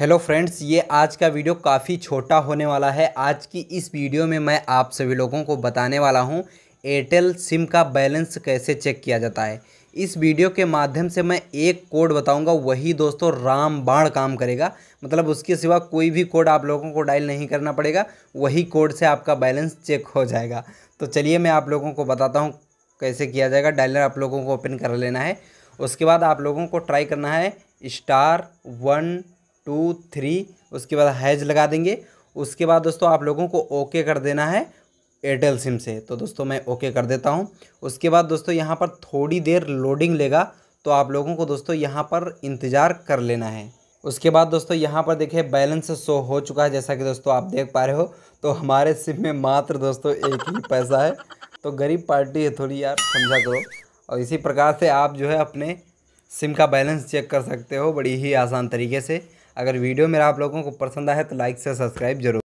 hello friends ये आज का वीडियो काफ़ी छोटा होने वाला है आज की इस वीडियो में मैं आप सभी लोगों को बताने वाला हूँ एयरटेल सिम का बैलेंस कैसे चेक किया जाता है इस वीडियो के माध्यम से मैं एक कोड बताऊंगा वही दोस्तों राम बाण काम करेगा मतलब उसके सिवा कोई भी कोड आप लोगों को डायल नहीं करना पड़ेगा वही कोड से आपका बैलेंस चेक हो जाएगा तो चलिए मैं आप लोगों को बताता हूँ कैसे किया जाएगा डायलर आप लोगों को ओपन कर लेना है उसके बाद आप लोगों को ट्राई करना है स्टार वन टू थ्री उसके बाद हैज लगा देंगे उसके बाद दोस्तों आप लोगों को ओके कर देना है एयरटेल सिम से तो दोस्तों मैं ओके कर देता हूँ उसके बाद दोस्तों यहाँ पर थोड़ी देर लोडिंग लेगा तो आप लोगों को दोस्तों यहाँ पर इंतज़ार कर लेना है उसके बाद दोस्तों यहाँ पर देखिए बैलेंस शो हो चुका है जैसा कि दोस्तों आप देख पा रहे हो तो हमारे सिम में मात्र दोस्तों एक ही पैसा है तो गरीब पार्टी है थोड़ी यार समझा करो और इसी प्रकार से आप जो है अपने सिम का बैलेंस चेक कर सकते हो बड़ी ही आसान तरीके से अगर वीडियो मेरा आप लोगों को पसंद आए तो लाइक से सब्सक्राइब जरूर